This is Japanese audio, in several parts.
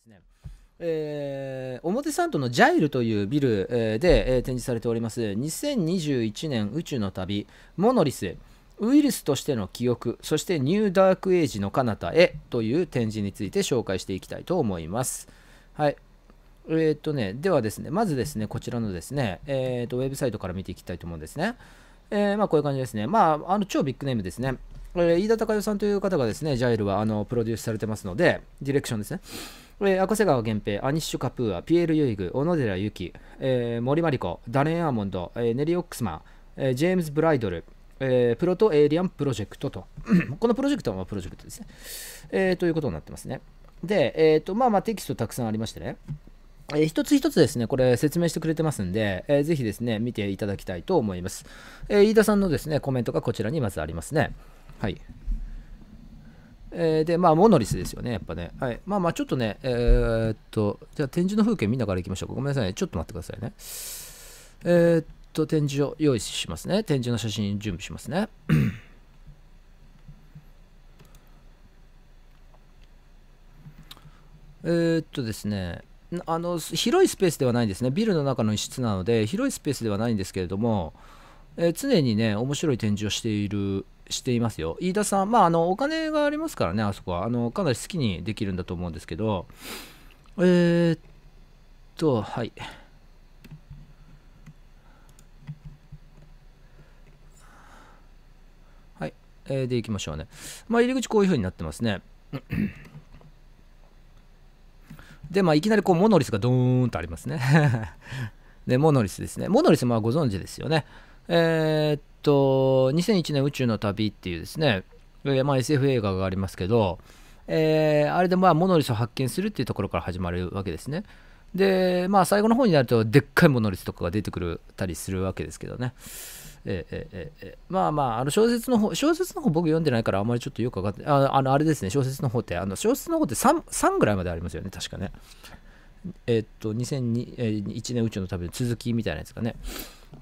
ですね、えー、表参道のジャイルというビル、えで、えー、展示されております2021年宇宙の旅モノリスウイルスとしての記憶そしてニューダークエイジの彼方へという展示について紹介していきたいと思いますはいえー、とねではですねまずですねこちらのですねえー、とウェブサイトから見ていきたいと思うんですねえー、まあこういう感じですねまああの超ビッグネームですねえ飯田隆代さんという方がですね、ジャイルはあのプロデュースされてますので、ディレクションですね。えー、赤瀬川源平、アニッシュ・カプーア、ピエール・ユイグ、小野寺ゆき、えー、森マリコ、ダレン・アーモンド、えー、ネリオックスマン、えー、ジェームズ・ブライドル、えー、プロト・エイリアン・プロジェクトと。このプロジェクトはプロジェクトですね、えー。ということになってますね。で、えっ、ー、と、まあまあテキストたくさんありましてね。えー、一つ一つですね、これ説明してくれてますんで、えー、ぜひですね、見ていただきたいと思います。えー、飯田さんのですね、コメントがこちらにまずありますね。はい。えー、で、まあ、モノリスですよね、やっぱね。はい。まあまあ、ちょっとね、えー、っと、じゃあ展示の風景みんなからいきましょうか。ごめんなさいね。ちょっと待ってくださいね。えー、っと、展示を用意しますね。展示の写真準備しますね。えっとですね、あの広いスペースではないんですね、ビルの中の一室なので、広いスペースではないんですけれども、えー、常にね、面白い展示をしているしていますよ。飯田さん、まあ、あの、お金がありますからね、あそこは。あの、かなり好きにできるんだと思うんですけど、えー、っと、はい。はい。えー、で、いきましょうね。まあ、入り口こういう風になってますね。で、まあ、いきなりこう、モノリスがドーンとありますね。で、モノリスですね。モノリス、まあ、ご存知ですよね。えー、っと、2001年宇宙の旅っていうですね、まあ、SF 映画がありますけど、えー、あれでまあモノリスを発見するっていうところから始まるわけですね。で、まあ最後の方になると、でっかいモノリスとかが出てくるたりするわけですけどね。ええええ、まあまあ、あの小説の方、小説の方僕読んでないからあんまりちょっとよくわかってあ、あの、あれですね、小説の方って、あの小説の方って 3, 3ぐらいまでありますよね、確かね。えー、っと、2001年宇宙の旅の続きみたいなやつがね。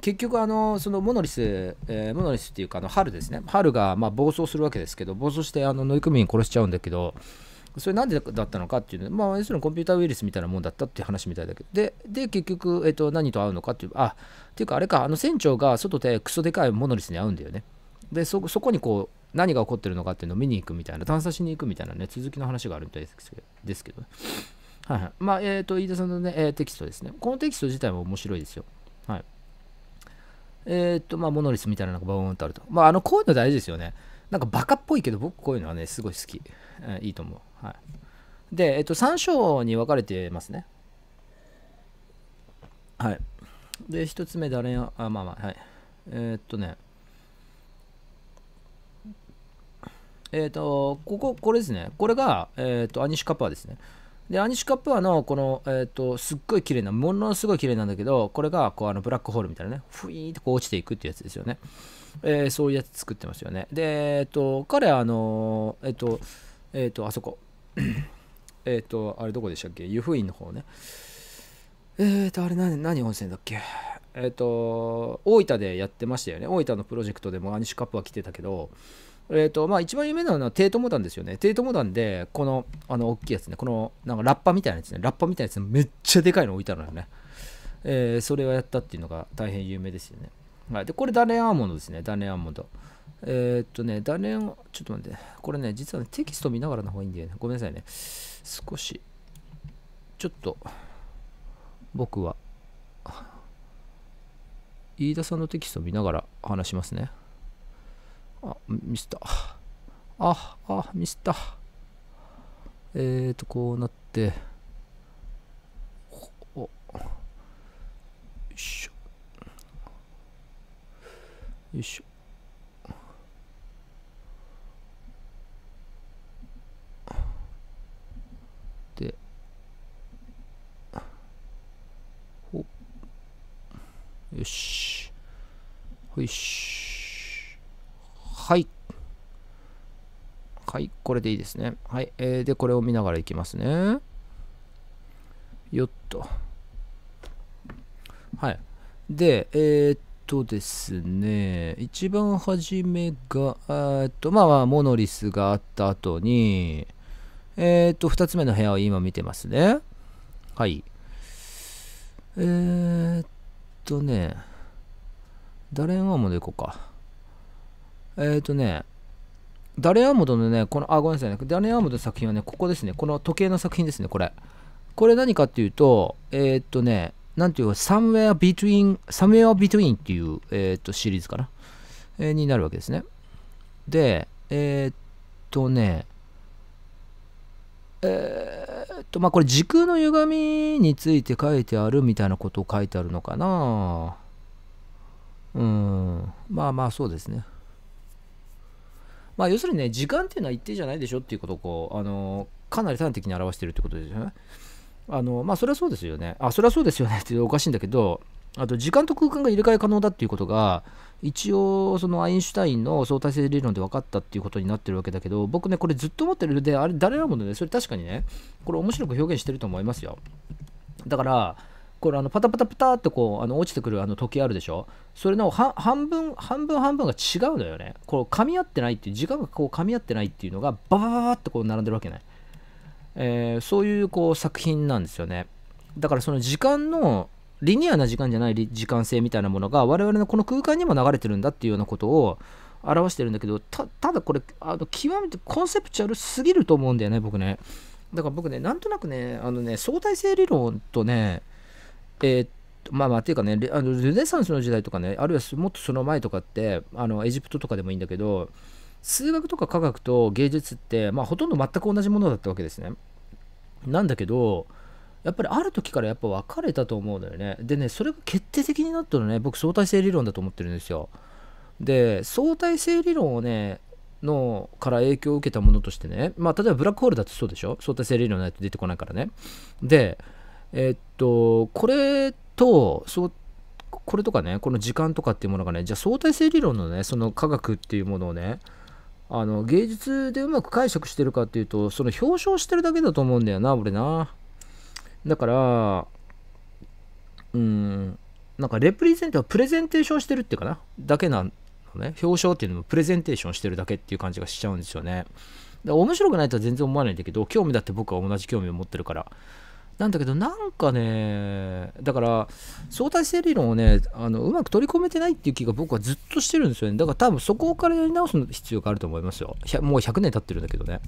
結局あのそのモノリス、えー、モノリスっていうかあの春ですね春がま暴走するわけですけど暴走してあの乗組員殺しちゃうんだけどそれなんでだったのかっていうのまあ要するにコンピュータウイルスみたいなもんだったっていう話みたいだけどでで結局、えー、と何と会うのかっていうあっていうかあれかあの船長が外でクソでかいモノリスに会うんだよねでそこにこう何が起こってるのかっていうのを見に行くみたいな探査しに行くみたいなね続きの話があるみたいですけどはいはいまあえっ、ー、と飯田さんのね、えー、テキストですねこのテキスト自体も面白いですよはいえー、っと、まあ、モノリスみたいなのがバーンとあると。まあ、あの、こういうの大事ですよね。なんかバカっぽいけど、僕こういうのはね、すごい好き。えー、いいと思う。はい。で、えっと、3章に分かれてますね。はい。で、1つ目、誰や、あ、まあまあ、はい。えー、っとね、えっ、と、ここ、これですね。これが、えっ、と、アニシュ・カパーですね。で、アニシュカプアのこの、えっ、ー、と、すっごい綺麗な、ものすごい綺麗なんだけど、これが、こう、あの、ブラックホールみたいなね、ふいーってこう落ちていくっていうやつですよね。えー、そういうやつ作ってますよね。で、えっ、ー、と、彼は、あの、えっ、と、えっ、と、あそこ。えっと、あれどこでしたっけ湯布院の方ね。えっと、あれ何、何温泉だっけえっと、大分でやってましたよね。大分のプロジェクトでもアニシュカプア来てたけど、えっ、ー、と、まあ一番有名なのは低トモダンですよね。帝トモダンで、この、あの、大きいやつね、この、なんかラッパみたいなやつね、ラッパみたいなやつ、めっちゃでかいの置いてあるのよね。えー、それをやったっていうのが大変有名ですよね。はい。で、これダネアーモンドですね、ダネアーモンド。えー、っとね、ダネア、ちょっと待って、これね、実は、ね、テキスト見ながらの方がいいんだよね。ごめんなさいね。少し、ちょっと、僕は、飯田さんのテキスト見ながら話しますね。あ、ミスった。あ、あ、ミスった。えーと、こうなって、よいしょ。よいしょ。で、ほ、よし。ほいしょ。はい、これでいいですね。はい、えー、で、これを見ながらいきますね。よっと。はい。で、えー、っとですね、一番初めが、えっと、まあまあ、モノリスがあった後に、えー、っと、2つ目の部屋を今見てますね。はい。えー、っとね、誰ももでいこうか。えー、っとね、ダレアーモドのね、この、あ、ごめんなさいね。ダレアーモドの作品はね、ここですね。この時計の作品ですね、これ。これ何かっていうと、えー、っとね、なんていうか、Somewhere Between, Somewhere Between っていう、えー、っと、シリーズかな、えー、になるわけですね。で、えっとね、えっと、まあ、これ時空の歪みについて書いてあるみたいなことを書いてあるのかなうん。まあまあ、そうですね。まあ、要するにね、時間っていうのは一定じゃないでしょっていうことをこう、あのかなり端的に表してるってことですよね。あのまあ、それはそうですよね。あ、それはそうですよねっておかしいんだけど、あと時間と空間が入れ替え可能だっていうことが、一応、そのアインシュタインの相対性理論で分かったっていうことになってるわけだけど、僕ね、これずっと思ってるで、あれ、誰らもね、それ確かにね、これ面白く表現してると思いますよ。だから、これあのパタパタパタってこうあの落ちてくるあの時あるでしょそれの半分半分半分が違うのよねこう噛み合ってないっていう時間がこう噛み合ってないっていうのがババババってこう並んでるわけね、えー、そういうこう作品なんですよねだからその時間のリニアな時間じゃない時間性みたいなものが我々のこの空間にも流れてるんだっていうようなことを表してるんだけどただこれあの極めてコンセプチュアルすぎると思うんだよね僕ねだから僕ねなんとなくねあのね相対性理論とねえーまあまあっていうかねあのルネサンスの時代とかねあるいはもっとその前とかってあのエジプトとかでもいいんだけど数学とか科学と芸術って、まあ、ほとんど全く同じものだったわけですね。なんだけどやっぱりある時からやっぱ分かれたと思うんだよね。でねそれが決定的になったのね僕相対性理論だと思ってるんですよ。で相対性理論をねのから影響を受けたものとしてねまあ例えばブラックホールだってそうでしょ相対性理論ないと出てこないからね。でえっと、これと、そこれとかね、この時間とかっていうものがね、じゃあ相対性理論のね、その科学っていうものをね、あの芸術でうまく解釈してるかっていうと、その表彰してるだけだと思うんだよな、俺な。だから、うん、なんかレプリゼントはプレゼンテーションしてるっていうかな、だけなのね。表彰っていうのもプレゼンテーションしてるだけっていう感じがしちゃうんですよね。だから面白くないとは全然思わないんだけど、興味だって僕は同じ興味を持ってるから。なんだけど、なんかね、だから、相対性理論をね、あのうまく取り込めてないっていう気が僕はずっとしてるんですよね。だから多分そこからやり直す必要があると思いますよ。もう100年経ってるんだけどね。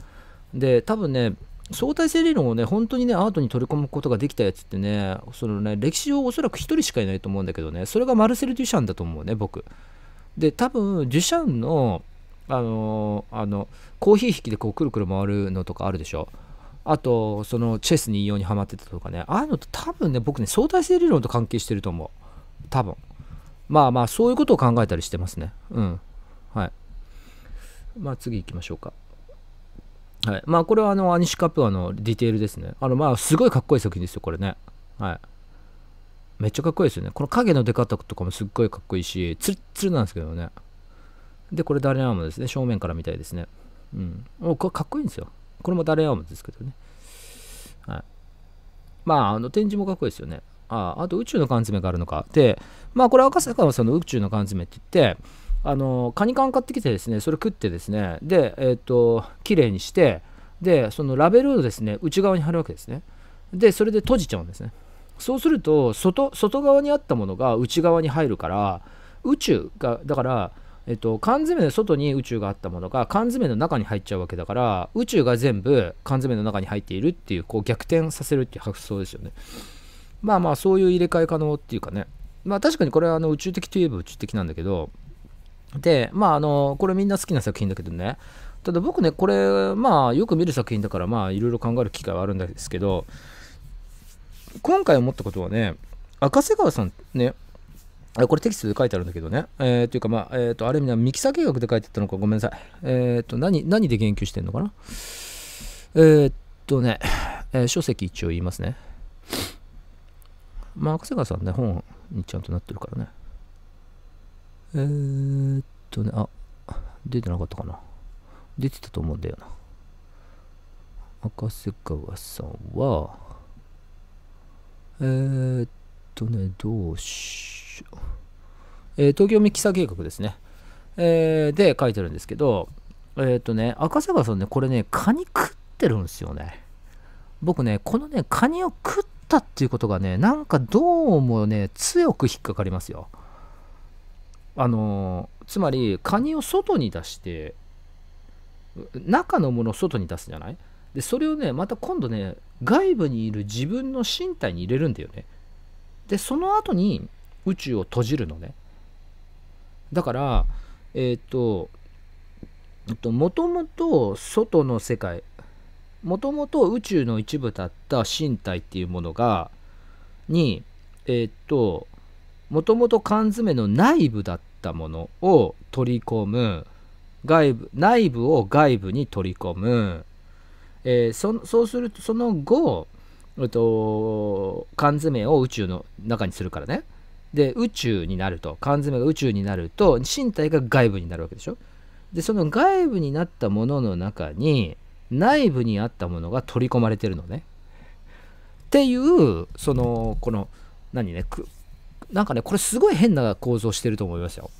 で、多分ね、相対性理論をね、本当にね、アートに取り込むことができたやつってね、そのね、歴史上おそらく1人しかいないと思うんだけどね、それがマルセル・デュシャンだと思うね、僕。で、多分、デュシャンの、あのー、あの、コーヒー引きでこう、くるくる回るのとかあるでしょ。あと、そのチェスに異様にはまってたとかね、ああいうのと多分ね、僕ね、相対性理論と関係してると思う。多分。まあまあ、そういうことを考えたりしてますね。うん。はい。まあ、次行きましょうか。はい。まあ、これはあの、アニシカプアのディテールですね。あの、まあ、すごいかっこいい作品ですよ、これね。はい。めっちゃかっこいいですよね。この影の出方とかもすっごいかっこいいし、ツルツルなんですけどね。で、これ誰なのですね。正面から見たいですね。うん。もうこれかっこいいんですよ。これも誰アームですけどね。はい。まあ、あの展示もかっこいいですよね。ああ、あと宇宙の缶詰があるのか。で、まあ、これ赤坂のその宇宙の缶詰って言って、あの、カニ缶買ってきてですね、それ食ってですね、で、えっ、ー、と、綺麗にして、で、そのラベルをですね、内側に貼るわけですね。で、それで閉じちゃうんですね。そうすると外、外側にあったものが内側に入るから、宇宙が、だから、えっと、缶詰の外に宇宙があったものが缶詰の中に入っちゃうわけだから宇宙が全部缶詰の中に入っているっていうこう逆転させるっていう発想ですよねまあまあそういう入れ替え可能っていうかねまあ確かにこれはあの宇宙的といえば宇宙的なんだけどでまああのこれみんな好きな作品だけどねただ僕ねこれまあよく見る作品だからまあいろいろ考える機会はあるんですけど今回思ったことはね赤瀬川さんねこれテキストで書いてあるんだけどね、えー、というかまあ、えっ、ー、と、ある意味なミキサー計画で書いてたのかごめんなさい。えっ、ー、と、何、何で言及してんのかなえっとね、え書籍一応言いますね。まあ、赤瀬川さんね、本にちゃんとなってるからね。えー、っとね、あ、出てなかったかな。出てたと思うんだよな。赤瀬川さんは、えー、っとね、どうしえー、東京ミキサー計画ですね、えー、で書いてるんですけど、えっ、とね、赤坂さんね、これね、カニ食ってるんですよね。僕ね、このね、カニを食ったっていうことがね、なんかどうもね、強く引っかかりますよ。あのー、つまり、カニを外に出して、中のものを外に出すじゃないで、それをね、また今度ね、外部にいる自分の身体に入れるんだよね。で、その後に宇宙を閉じるのね。だから、えっ、ー、と、えと、もともと外の世界、もともと宇宙の一部だった身体っていうものが、に、えっと、もともと缶詰の内部だったものを取り込む、外部、内部を外部に取り込む、えー、そそうするとその後、えっと、缶詰を宇宙の中にするからね、で宇宙になると缶詰が宇宙になると身体が外部になるわけでしょでその外部になったものの中に内部にあったものが取り込まれてるのねっていうそのこの何ねなんかねこれすごい変な構造してると思いますよ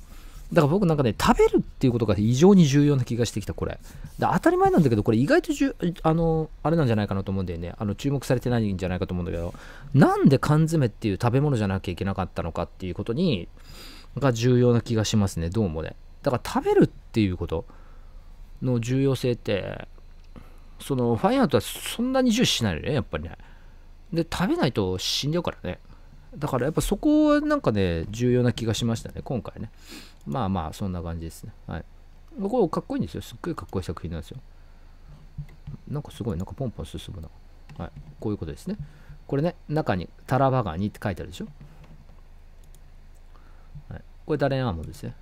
だから僕なんかね、食べるっていうことが異常に重要な気がしてきた、これ。だ当たり前なんだけど、これ意外とじゅ、あの、あれなんじゃないかなと思うんだよね。あの、注目されてないんじゃないかと思うんだけど、なんで缶詰っていう食べ物じゃなきゃいけなかったのかっていうことに、が重要な気がしますね、どうもね。だから食べるっていうことの重要性って、その、ファイアウトはそんなに重視しないよね、やっぱりね。で、食べないと死んじゃうからね。だからやっぱそこはなんかね、重要な気がしましたね、今回ね。まあまあ、そんな感じですね。はい。これかっこいいんですよ。すっごいかっこいい作品なんですよ。なんかすごい、なんかポンポン進むな。はい。こういうことですね。これね、中にタラバガニって書いてあるでしょ。はい。これダレンアーモンドですね。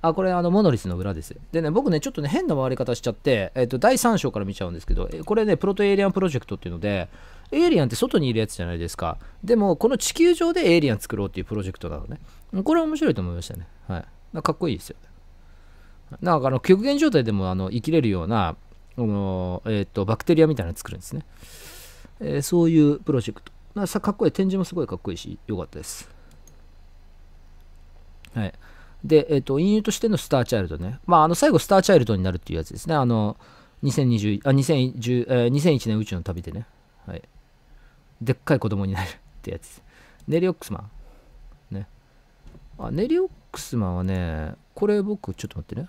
あ、これ、あの、モノリスの裏です。でね、僕ね、ちょっとね、変な回り方しちゃって、えっ、ー、と、第3章から見ちゃうんですけど、これね、プロトエイリアンプロジェクトっていうので、エイリアンって外にいるやつじゃないですか。でも、この地球上でエイリアン作ろうっていうプロジェクトなのね。これ面白いと思いましたね。はい。かかっこいいですよなんかあの極限状態でもあの生きれるような、あのえーと、バクテリアみたいなの作るんですね、えー、そういうプロジェクト。かかっこいい。展示もすごいかっこいいし、よかったです。はい。で、えっ、ー、と、隠喩としてのスターチャイルドね。まあ、あの、最後、スターチャイルドになるっていうやつですね。あの、2020あ2010えー、2001年宇宙の旅でね。はい。でっかい子供になるってやつ。ネリオックスマン。ね。あ、ネリオックスマンはね、これ僕、ちょっと待ってね。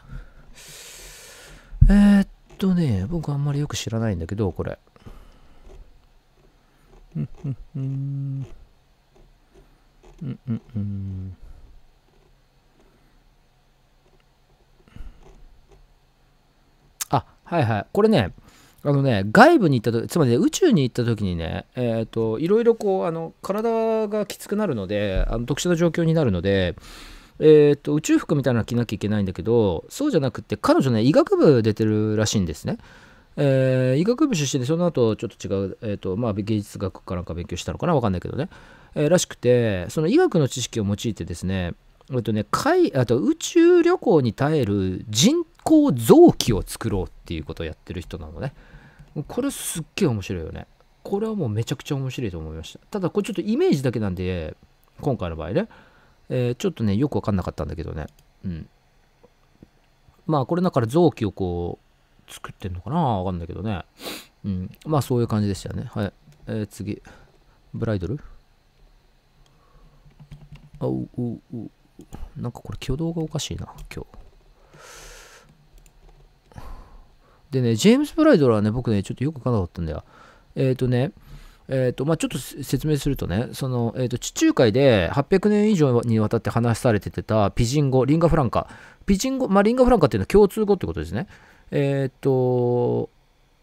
えー、っとね、僕あんまりよく知らないんだけど、これ。うんうんうん。うんうんうん。はいはい。これね、あのね、外部に行った時、つまり、ね、宇宙に行った時にね、えーと、いろいろこうあの体がきつくなるのであの特殊な状況になるので、えーと、宇宙服みたいなの着なきゃいけないんだけどそうじゃなくて彼女ね医学部出てるらしいんですね。えー、医学部出身でその後ちょっと違う、えーとまあ、芸術学かなんか勉強したのかな分かんないけどね、えー、らしくてその医学の知識を用いてですね,、えー、とね海あと宇宙旅行に耐える人光臓器を作ろうっていうことをやってる人なのねこれすっげえ面白いよねこれはもうめちゃくちゃ面白いと思いましたただこれちょっとイメージだけなんで今回の場合ね、えー、ちょっとねよくわかんなかったんだけどねうんまあこれだから臓器をこう作ってんのかなわかんないけどねうんまあそういう感じでしたねはいえー、次ブライドルあうううなんかこれ挙動がおかしいな今日でね、ジェームス・ブライドラはね、僕ね、ちょっとよく分かんなかったんだよ。えっ、ー、とね、えーとまあ、ちょっと説明するとねその、えーと、地中海で800年以上にわたって話されててたピジン語リンガフランカピジン語、まあ、リンガフランカっていうのは共通語ってことですねえっ、ー、と、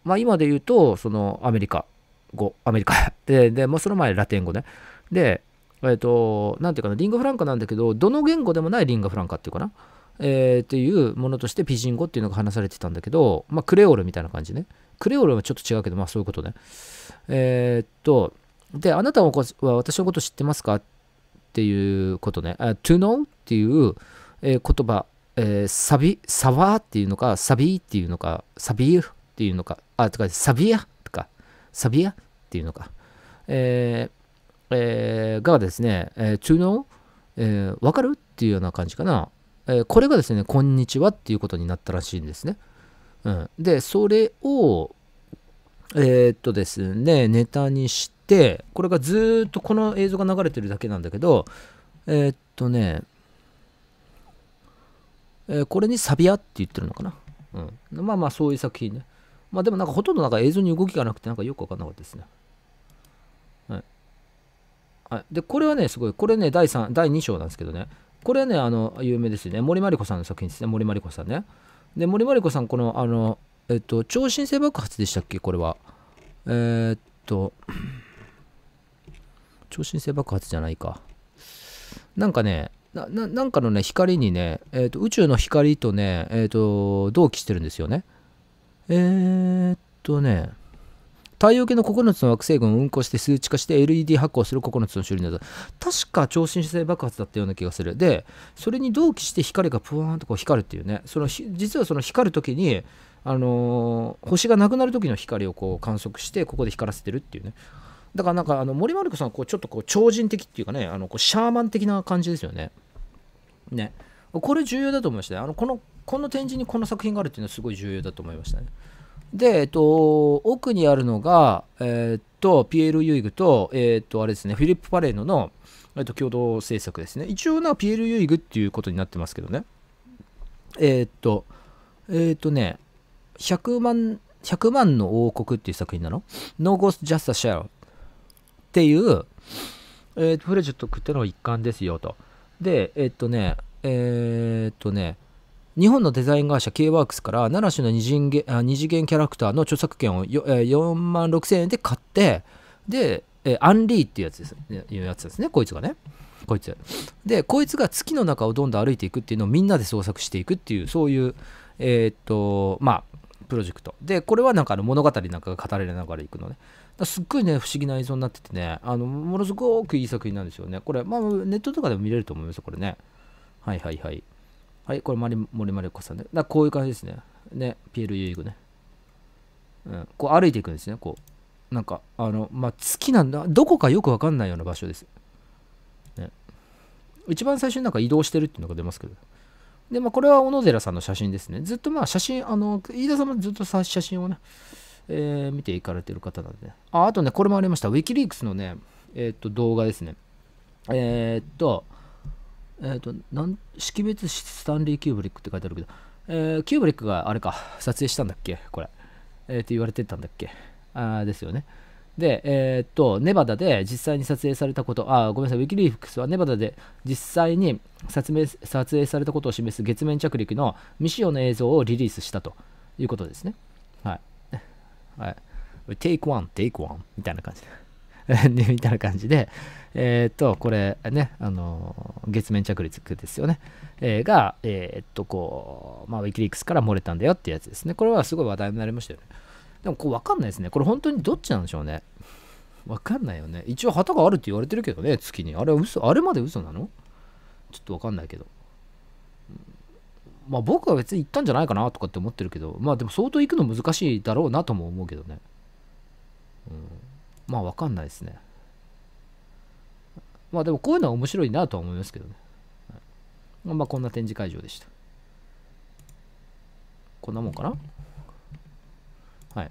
まあ、今で言うとそのアメリカ語アメリカ でで、まあ、その前ラテン語ねでえっ、ー、と何て言うかなリンガフランカなんだけどどの言語でもないリンガフランカっていうかなえー、っていうものとしてピジン語っていうのが話されてたんだけど、まあ、クレオールみたいな感じね。クレオールはちょっと違うけど、まあそういうことね。えー、っと、で、あなたは私のこと知ってますかっていうことね。Uh, to know っていう、えー、言葉、えー、サビ、サワーっていうのか、サビーっていうのか、サビーっていうのか、あ、とか、サビアとか、サビアっていうのか、えーえー、がですね、えー、to know、えー、わかるっていうような感じかな。えー、これがですね、こんにちはっていうことになったらしいんですね。うん、で、それを、えー、っとですね、ネタにして、これがずっとこの映像が流れてるだけなんだけど、えー、っとね、えこれにサビアって言ってるのかな。うん、まあまあ、そういう作品ね。まあでもなんかほとんどなんか映像に動きがなくてなんかよくわかんなかったですね。はい。はい、で、これはね、すごい。これね、第3、第2章なんですけどね。これはね、あの、有名ですよね。森まり子さんの作品ですね。森まり子さんね。で、森まり子さん、この、あの、えっと、超新星爆発でしたっけこれは。えー、っと、超新星爆発じゃないか。なんかね、なななんかのね、光にね、えー、っと、宇宙の光とね、えー、っと、同期してるんですよね。えー、っとね、太陽系の9つの惑星群を運行して数値化して LED 発光する9つの種類など確か超新星爆発だったような気がするでそれに同期して光がプワーンとこう光るっていうねその実はその光る時にあのー、星がなくなる時の光をこう観測してここで光らせてるっていうねだからなんかあの森丸子さんこうちょっとこう超人的っていうかねあのこうシャーマン的な感じですよねねこれ重要だと思いましたねあのこのこの展示にこの作品があるっていうのはすごい重要だと思いましたねで、えっと、奥にあるのが、えっと、ピエール・ユイグと、えっと、あれですね、フィリップ・パレーノの、えっと、共同制作ですね。一応な、ピエール・ユイグっていうことになってますけどね。えっと、えっとね、100万、100万の王国っていう作品なの ?No Ghost Just a Shell っていう、えっと、プレジェクトっての一環ですよと。で、えっとね、えっとね、日本のデザイン会社 K ワークスから奈良市の二次元二次元キャラクターの著作権を4万6000円で買ってでアンリーっていうやつですねいうやつですねこいつがねこいつでこいつが月の中をどんどん歩いていくっていうのをみんなで創作していくっていうそういうえー、っとまあプロジェクトでこれはなんかあの物語なんかが語られながらいくのねすっごいね不思議な映像になっててねあのものすごくいい作品なんですよねこれまあネットとかでも見れると思いますこれねはいはいはいはい、これ森森丸子さんで。だこういう感じですね。ね、ピエール・ユイグね。うん、こう歩いていくんですね、こう。なんか、あの、まあ、月なんだ、どこかよくわかんないような場所です。ね。一番最初になんか移動してるっていうのが出ますけど。で、まあ、これは小野寺さんの写真ですね。ずっとまあ、写真、あの、飯田さんもずっとさ写真をね、えー、見ていかれてる方なんで、ね。あ、あとね、これもありました。ウィキリークスのね、えー、っと、動画ですね。えー、っと、えっ、ー、と、なん識別スタンリー・キューブリックって書いてあるけど、えー、キューブリックがあれか、撮影したんだっけこれ。えー、って言われてたんだっけあですよね。で、えっ、ー、と、ネバダで実際に撮影されたこと、あ、ごめんなさい、ウィキリークスはネバダで実際に撮明撮影されたことを示す月面着陸の未使用の映像をリリースしたということですね。はい。はい。Take one, take one みたいな感じで。みたいな感じで、えー、っと、これね、あの、月面着陸ですよね。えー、が、えー、っと、こう、まあ、ウィキリークスから漏れたんだよってやつですね。これはすごい話題になりましたよね。でも、こう、わかんないですね。これ本当にどっちなんでしょうね。わかんないよね。一応旗があるって言われてるけどね、月に。あれ嘘、あれまで嘘なのちょっとわかんないけど。まあ僕は別に行ったんじゃないかなとかって思ってるけど、まあでも相当行くの難しいだろうなとも思うけどね。うん。まあわかんないですね。まあでもこういうのは面白いなとは思いますけどね。はい、まあこんな展示会場でした。こんなもんかなはい。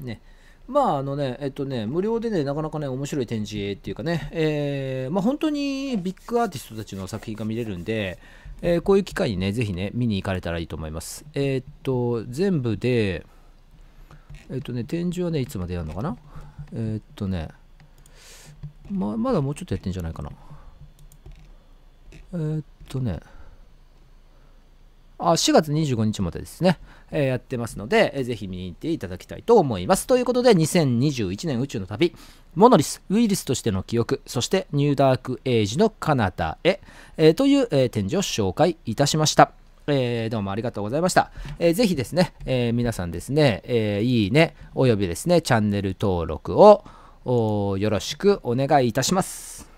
ね。まああのね、えっとね、無料でね、なかなかね、面白い展示っていうかね、えー、まあ本当にビッグアーティストたちの作品が見れるんで、えー、こういう機会にね、ぜひね、見に行かれたらいいと思います。えー、っと、全部で、えっとね、展示はね、いつまでやるのかなえー、っとね、ま、まだもうちょっとやってんじゃないかな。えー、っとね、あ4月25日までですね、えー、やってますので、えー、ぜひ見に行っていただきたいと思います。ということで、2021年宇宙の旅、モノリス、ウイルスとしての記憶、そしてニューダークエイジの彼方へ、えー、という、えー、展示を紹介いたしました。えー、どうもありがとうございました。えー、ぜひですね、えー、皆さんですね、えー、いいね、およびですね、チャンネル登録をよろしくお願いいたします。